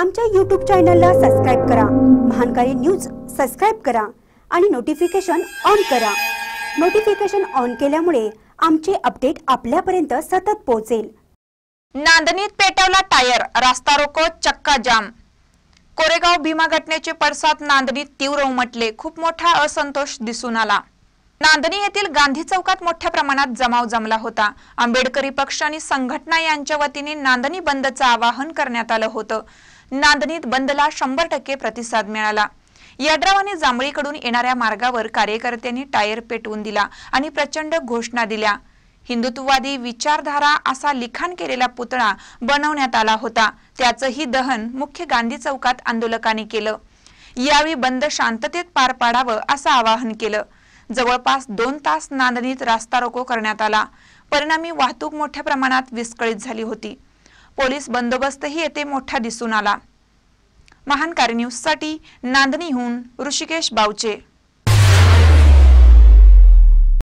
आमच्या यूट्यूब चॅनलला सबस्क्राईब करा महानकारी न्यूज सबस्क्राईब करा आणि नोटिफिकेशन ऑन करा नोटिफिकेशन ऑन केल्यामुळे आमचे अपडेट आपल्यापर्यंत सतत पोहोचेल नांदणीत पेटवला टायर रास्ता रोको चक्का जाम कोरेगाव भीमा घटनेचे पडसाद नांदणीत तीव्र उमटले खूप मोठा असंतोष दिसून आला नांदणी येथील गांधी चौकात मोठ्या प्रमाणात जमाव जमला होता आंबेडकरी पक्ष आणि संघटना यांच्या वतीने नांदणी बंदचं आवाहन करण्यात आलं होतं नांदणीत बंदला शंभर टक्के प्रतिसाद मिळाला यड्राव जांभळीकडून येणाऱ्या मार्गावर कार्यकर्त्यांनी टायर पेटवून दिला आणि प्रचंड घोषणा दिल्या हिंदुत्ववादी विचारधारा असा लिखाण केलेला पुतळा बनवण्यात आला होता त्याचंही दहन मुख्य गांधी चौकात आंदोलकांनी केलं यावेळी बंद शांततेत पार पाडावं असं आवाहन केलं जवळपास दोन तास नांदणीत रास्ता रोको करण्यात आला परिणामी वाहतूक मोठ्या प्रमाणात विस्कळीत झाली होती पोलीस बंदोबस्तही येथे मोठा दिसून आला महान कार्य न्यूजसाठी नांदणीहून ऋषिकेश बावचे